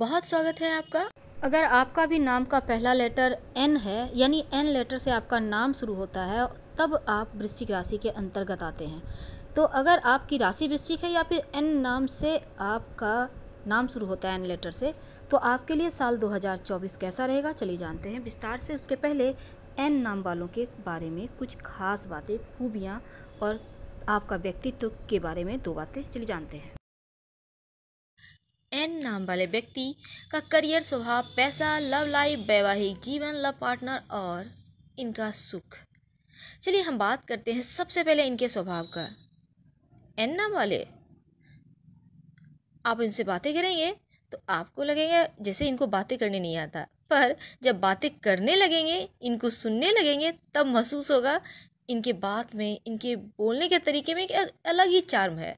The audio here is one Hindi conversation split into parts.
बहुत स्वागत है आपका अगर आपका भी नाम का पहला लेटर एन है यानी एन लेटर से आपका नाम शुरू होता है तब आप वृश्चिक राशि के अंतर्गत आते हैं तो अगर आपकी राशि वृश्चिक है या फिर एन नाम से आपका नाम शुरू होता है एन लेटर से तो आपके लिए साल 2024 कैसा रहेगा चलिए जानते हैं विस्तार से उसके पहले एन नाम वालों के बारे में कुछ खास बातें खूबियाँ और आपका व्यक्तित्व के बारे में दो बातें चलिए जानते हैं एन नाम वाले व्यक्ति का करियर स्वभाव पैसा लव लाइफ वैवाहिक जीवन लव पार्टनर और इनका सुख चलिए हम बात करते हैं सबसे पहले इनके स्वभाव का एन नाम वाले आप इनसे बातें करेंगे तो आपको लगेगा जैसे इनको बातें करने नहीं आता पर जब बातें करने लगेंगे इनको सुनने लगेंगे तब महसूस होगा इनके बात में इनके बोलने के तरीके में एक अलग ही चार्म है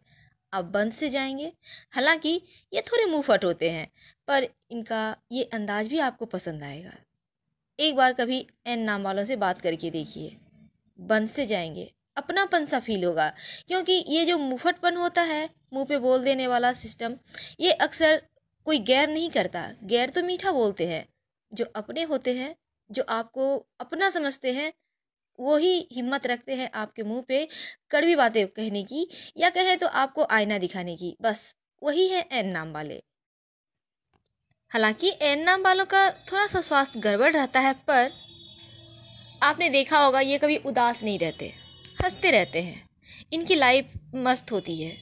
आप बंद से जाएंगे हालांकि ये थोड़े मुँह फट होते हैं पर इनका ये अंदाज भी आपको पसंद आएगा एक बार कभी एन नाम वालों से बात करके देखिए बंद से जाएंगे अपनापन सा फील होगा क्योंकि ये जो मुफटपन होता है मुंह पे बोल देने वाला सिस्टम ये अक्सर कोई गैर नहीं करता गैर तो मीठा बोलते हैं जो अपने होते हैं जो आपको अपना समझते हैं वो ही हिम्मत रखते हैं आपके मुंह पे कड़वी बातें कहने की या कहें तो आपको आईना दिखाने की बस वही है एन नाम वाले हालांकि एन नाम वालों का थोड़ा सा स्वास्थ्य गड़बड़ रहता है पर आपने देखा होगा ये कभी उदास नहीं रहते हंसते रहते हैं इनकी लाइफ मस्त होती है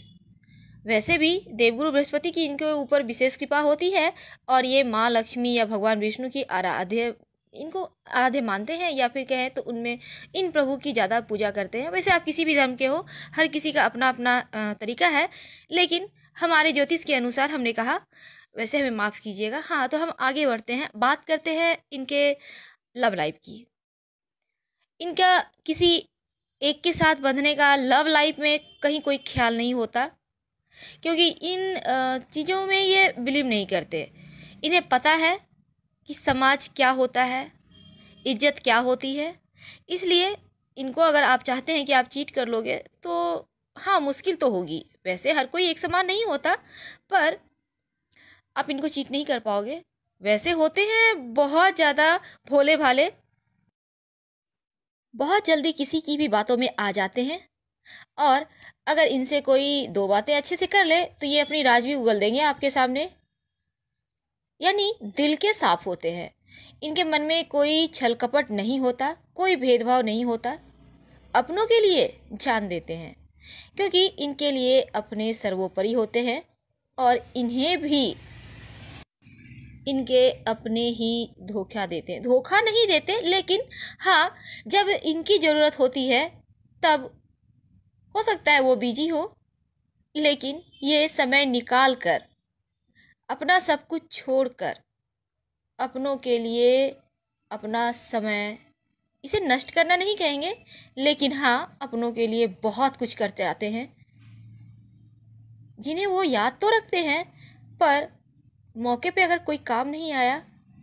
वैसे भी देवगुरु बृहस्पति की इनके ऊपर विशेष कृपा होती है और ये माँ लक्ष्मी या भगवान विष्णु की आराध्य इनको आधे मानते हैं या फिर कहें तो उनमें इन प्रभु की ज़्यादा पूजा करते हैं वैसे आप किसी भी धर्म के हो हर किसी का अपना अपना तरीका है लेकिन हमारे ज्योतिष के अनुसार हमने कहा वैसे हमें माफ़ कीजिएगा हाँ तो हम आगे बढ़ते हैं बात करते हैं इनके लव लाइफ की इनका किसी एक के साथ बंधने का लव लाइफ में कहीं कोई ख्याल नहीं होता क्योंकि इन चीज़ों में ये बिलीव नहीं करते इन्हें पता है कि समाज क्या होता है इज्जत क्या होती है इसलिए इनको अगर आप चाहते हैं कि आप चीट कर लोगे तो हाँ मुश्किल तो होगी वैसे हर कोई एक समान नहीं होता पर आप इनको चीट नहीं कर पाओगे वैसे होते हैं बहुत ज़्यादा भोले भाले बहुत जल्दी किसी की भी बातों में आ जाते हैं और अगर इनसे कोई दो बातें अच्छे से कर ले तो ये अपनी राज भी उगल देंगे आपके सामने यानी दिल के साफ होते हैं इनके मन में कोई छल कपट नहीं होता कोई भेदभाव नहीं होता अपनों के लिए जान देते हैं क्योंकि इनके लिए अपने सर्वोपरि होते हैं और इन्हें भी इनके अपने ही धोखा देते हैं धोखा नहीं देते लेकिन हाँ जब इनकी ज़रूरत होती है तब हो सकता है वो बिजी हो लेकिन ये समय निकाल कर अपना सब कुछ छोड़कर अपनों के लिए अपना समय इसे नष्ट करना नहीं कहेंगे लेकिन हाँ अपनों के लिए बहुत कुछ करते आते हैं जिन्हें वो याद तो रखते हैं पर मौके पे अगर कोई काम नहीं आया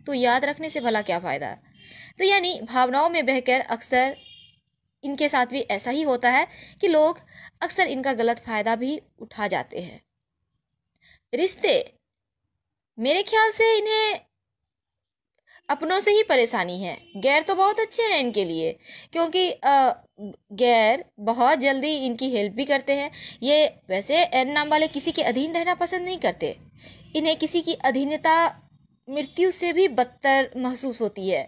तो याद रखने से भला क्या फ़ायदा तो यानी भावनाओं में बहकर अक्सर इनके साथ भी ऐसा ही होता है कि लोग अक्सर इनका गलत फ़ायदा भी उठा जाते हैं रिश्ते मेरे ख्याल से इन्हें अपनों से ही परेशानी है गैर तो बहुत अच्छे हैं इनके लिए क्योंकि गैर बहुत जल्दी इनकी हेल्प भी करते हैं ये वैसे एन नाम वाले किसी के अधीन रहना पसंद नहीं करते इन्हें किसी की अधीनता मृत्यु से भी बदतर महसूस होती है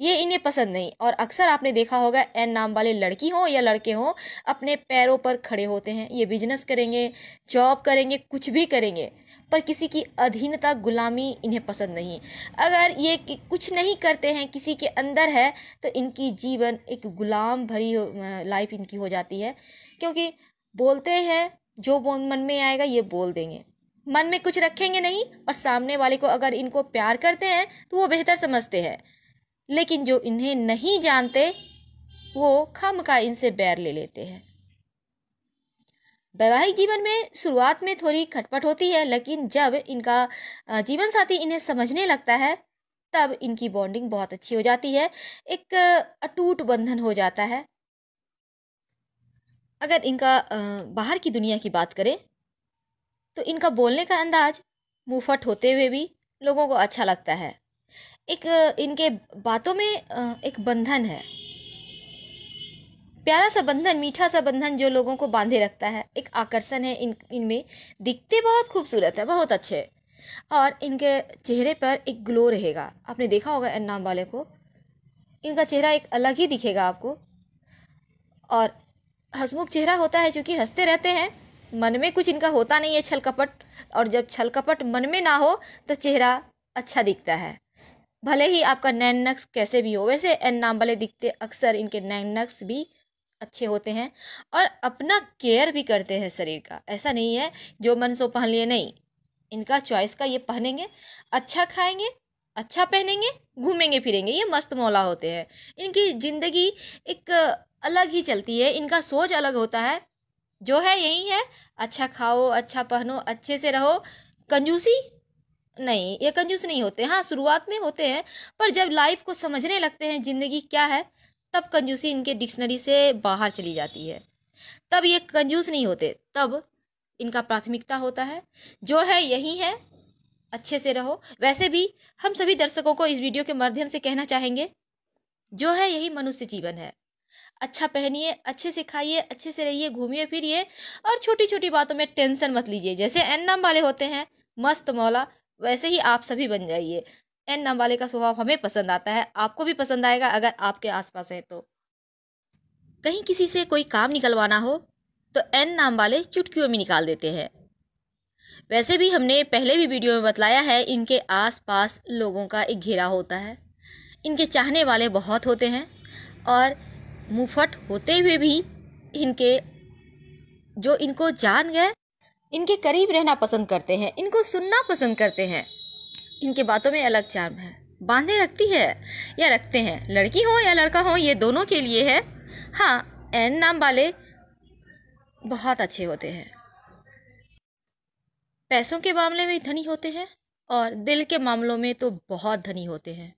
ये इन्हें पसंद नहीं और अक्सर आपने देखा होगा एन नाम वाले लड़की हों या लड़के हों अपने पैरों पर खड़े होते हैं ये बिजनेस करेंगे जॉब करेंगे कुछ भी करेंगे पर किसी की अधीनता गुलामी इन्हें पसंद नहीं अगर ये कुछ नहीं करते हैं किसी के अंदर है तो इनकी जीवन एक गुलाम भरी लाइफ इनकी हो जाती है क्योंकि बोलते हैं जो मन में आएगा ये बोल देंगे मन में कुछ रखेंगे नहीं और सामने वाले को अगर इनको प्यार करते हैं तो वो बेहतर समझते हैं लेकिन जो इन्हें नहीं जानते वो खम का इनसे बैर ले लेते हैं वैवाहिक जीवन में शुरुआत में थोड़ी खटपट होती है लेकिन जब इनका जीवन साथी इन्हें समझने लगता है तब इनकी बॉन्डिंग बहुत अच्छी हो जाती है एक अटूट बंधन हो जाता है अगर इनका बाहर की दुनिया की बात करें तो इनका बोलने का अंदाज मुफट होते हुए भी लोगों को अच्छा लगता है एक इनके बातों में एक बंधन है प्यारा सा बंधन मीठा सा बंधन जो लोगों को बांधे रखता है एक आकर्षण है इन इनमें दिखते बहुत खूबसूरत है बहुत अच्छे और इनके चेहरे पर एक ग्लो रहेगा आपने देखा होगा इन नाम वाले को इनका चेहरा एक अलग ही दिखेगा आपको और हंसमुख चेहरा होता है चूँकि हंसते रहते हैं मन में कुछ इनका होता नहीं है छल कपट और जब छल कपट मन में ना हो तो चेहरा अच्छा दिखता है भले ही आपका नैन नक्स कैसे भी हो वैसे एन नाम वाले दिखते अक्सर इनके नैन नक्स भी अच्छे होते हैं और अपना केयर भी करते हैं शरीर का ऐसा नहीं है जो मन सो पहन लिए नहीं इनका चॉइस का ये पहनेंगे अच्छा खाएंगे अच्छा पहनेंगे घूमेंगे फिरेंगे ये मस्त मौला होते हैं इनकी ज़िंदगी एक अलग ही चलती है इनका सोच अलग होता है जो है यही है अच्छा खाओ अच्छा पहनो अच्छे से रहो कंजूसी नहीं ये कंजूस नहीं होते हाँ शुरुआत में होते हैं पर जब लाइफ को समझने लगते हैं ज़िंदगी क्या है तब कंजूसी इनके डिक्शनरी से बाहर चली जाती है तब ये कंजूस नहीं होते तब इनका प्राथमिकता होता है जो है यही है अच्छे से रहो वैसे भी हम सभी दर्शकों को इस वीडियो के माध्यम से कहना चाहेंगे जो है यही मनुष्य जीवन है अच्छा पहनिए अच्छे से खाइए अच्छे से रहिए घूमिए फिरिए और छोटी छोटी बातों में टेंशन मत लीजिए जैसे एन नाम वाले होते हैं मस्त मौला वैसे ही आप सभी बन जाइए एन नाम वाले का स्वभाव हमें पसंद आता है आपको भी पसंद आएगा अगर आपके आसपास है तो कहीं किसी से कोई काम निकलवाना हो तो एन नाम वाले चुटकियों में निकाल देते हैं वैसे भी हमने पहले भी वीडियो में बतलाया है इनके आसपास लोगों का एक घेरा होता है इनके चाहने वाले बहुत होते हैं और मुफट होते हुए भी इनके जो इनको जान गए इनके करीब रहना पसंद करते हैं इनको सुनना पसंद करते हैं इनके बातों में अलग चार्म है बांधे रखती है या रखते हैं लड़की हो या लड़का हो ये दोनों के लिए है हाँ एन नाम वाले बहुत अच्छे होते हैं पैसों के मामले में धनी होते हैं और दिल के मामलों में तो बहुत धनी होते हैं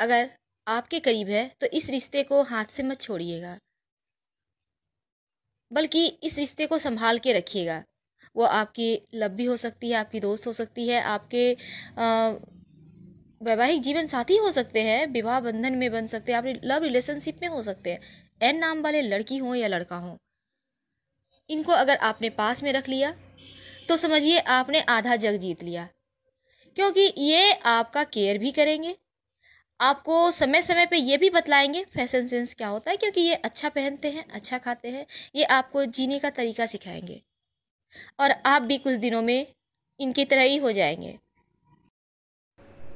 अगर आपके करीब है तो इस रिश्ते को हाथ से मत छोड़िएगा बल्कि इस रिश्ते को संभाल के रखिएगा वो आपकी लब भी हो सकती है आपकी दोस्त हो सकती है आपके वैवाहिक जीवन साथी हो सकते हैं विवाह बंधन में बन सकते हैं आप लव रिलेशनशिप में हो सकते हैं एन नाम वाले लड़की हों या लड़का हों इनको अगर आपने पास में रख लिया तो समझिए आपने आधा जग जीत लिया क्योंकि ये आपका केयर भी करेंगे आपको समय समय पे ये भी बतलाएंगे फैशन सेंस क्या होता है क्योंकि ये अच्छा पहनते हैं अच्छा खाते हैं ये आपको जीने का तरीका सिखाएंगे और आप भी कुछ दिनों में इनकी तरह ही हो जाएंगे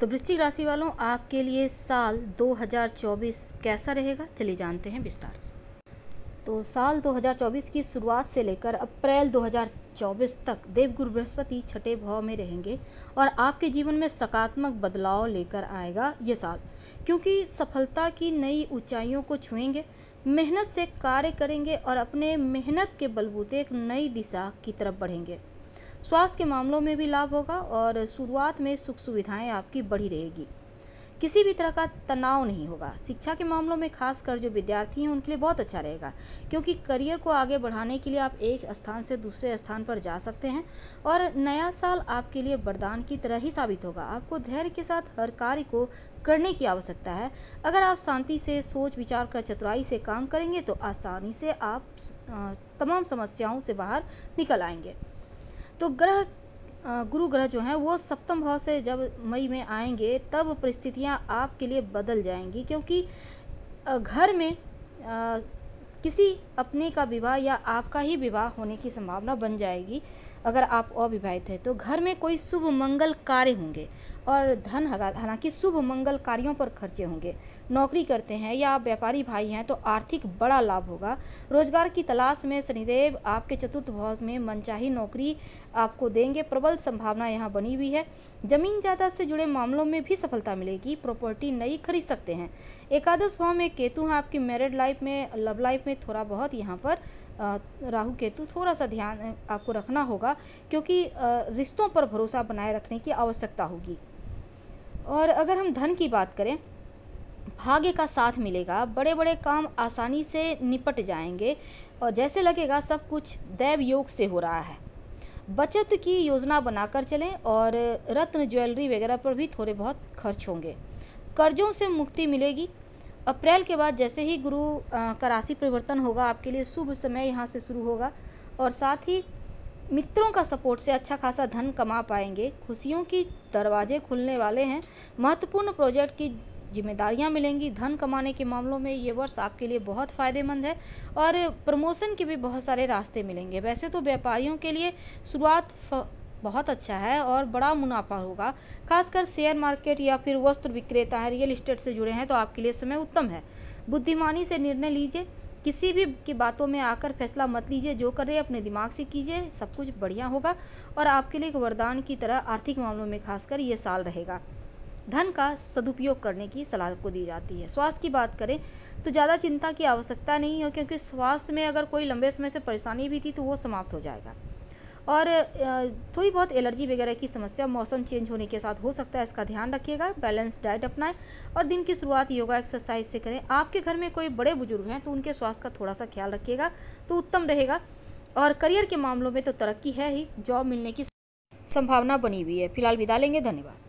तो वृश्चिक राशि वालों आपके लिए साल 2024 कैसा रहेगा चलिए जानते हैं विस्तार से तो साल 2024 की शुरुआत से लेकर अप्रैल चौबीस तक देवगुरु बृहस्पति छठे भाव में रहेंगे और आपके जीवन में सकारात्मक बदलाव लेकर आएगा ये साल क्योंकि सफलता की नई ऊंचाइयों को छुएंगे मेहनत से कार्य करेंगे और अपने मेहनत के बलबूते एक नई दिशा की तरफ बढ़ेंगे स्वास्थ्य के मामलों में भी लाभ होगा और शुरुआत में सुख सुविधाएं आपकी बढ़ी रहेगी किसी भी तरह का तनाव नहीं होगा शिक्षा के मामलों में खासकर जो विद्यार्थी हैं उनके लिए बहुत अच्छा रहेगा क्योंकि करियर को आगे बढ़ाने के लिए आप एक स्थान से दूसरे स्थान पर जा सकते हैं और नया साल आपके लिए वरदान की तरह ही साबित होगा आपको धैर्य के साथ हर कार्य को करने की आवश्यकता है अगर आप शांति से सोच विचार कर चतुराई से काम करेंगे तो आसानी से आप तमाम समस्याओं से बाहर निकल आएंगे तो ग्रह गुरु ग्रह जो हैं वो सप्तम भाव से जब मई में आएंगे तब परिस्थितियां आपके लिए बदल जाएंगी क्योंकि घर में किसी अपने का विवाह या आपका ही विवाह होने की संभावना बन जाएगी अगर आप अविवाहित हैं तो घर में कोई शुभ मंगल कार्य होंगे और धन हालांकि शुभ मंगल कार्यों पर खर्चे होंगे नौकरी करते हैं या व्यापारी भाई हैं तो आर्थिक बड़ा लाभ होगा रोजगार की तलाश में शनिदेव आपके चतुर्थ भाव में मनचाही नौकरी आपको देंगे प्रबल संभावना यहाँ बनी हुई है जमीन जायदाद से जुड़े मामलों में भी सफलता मिलेगी प्रॉपर्टी नई खरीद सकते हैं एकादश भाव में केतु हैं आपकी मैरिड लाइफ में लव लाइफ में थोड़ा बहुत बहुत यहाँ पर राहु केतु थोड़ा सा ध्यान आपको रखना होगा क्योंकि रिश्तों पर भरोसा बनाए रखने की आवश्यकता होगी और अगर हम धन की बात करें भाग्य का साथ मिलेगा बड़े बड़े काम आसानी से निपट जाएंगे और जैसे लगेगा सब कुछ दैव योग से हो रहा है बचत की योजना बनाकर चलें और रत्न ज्वेलरी वगैरह पर भी थोड़े बहुत खर्च होंगे कर्जों से मुक्ति मिलेगी अप्रैल के बाद जैसे ही गुरु का राशि परिवर्तन होगा आपके लिए शुभ समय यहाँ से शुरू होगा और साथ ही मित्रों का सपोर्ट से अच्छा खासा धन कमा पाएंगे खुशियों की दरवाजे खुलने वाले हैं महत्वपूर्ण प्रोजेक्ट की जिम्मेदारियाँ मिलेंगी धन कमाने के मामलों में ये वर्ष आपके लिए बहुत फ़ायदेमंद है और प्रमोशन के भी बहुत सारे रास्ते मिलेंगे वैसे तो व्यापारियों के लिए शुरुआत फ... बहुत अच्छा है और बड़ा मुनाफा होगा खासकर शेयर मार्केट या फिर वस्त्र विक्रेता है रियल इस्टेट से जुड़े हैं तो आपके लिए समय उत्तम है बुद्धिमानी से निर्णय लीजिए किसी भी की बातों में आकर फैसला मत लीजिए जो कर रहे अपने दिमाग से कीजिए सब कुछ बढ़िया होगा और आपके लिए एक वरदान की तरह आर्थिक मामलों में खासकर ये साल रहेगा धन का सदुपयोग करने की सलाह को दी जाती है स्वास्थ्य की बात करें तो ज़्यादा चिंता की आवश्यकता नहीं है क्योंकि स्वास्थ्य में अगर कोई लंबे समय से परेशानी भी थी तो वो समाप्त हो जाएगा और थोड़ी बहुत एलर्जी वगैरह की समस्या मौसम चेंज होने के साथ हो सकता है इसका ध्यान रखिएगा बैलेंस डाइट अपनाएं और दिन की शुरुआत योगा एक्सरसाइज से करें आपके घर में कोई बड़े बुजुर्ग हैं तो उनके स्वास्थ्य का थोड़ा सा ख्याल रखिएगा तो उत्तम रहेगा और करियर के मामलों में तो तरक्की है ही जॉब मिलने की संभावना बनी हुई है फिलहाल विदा लेंगे धन्यवाद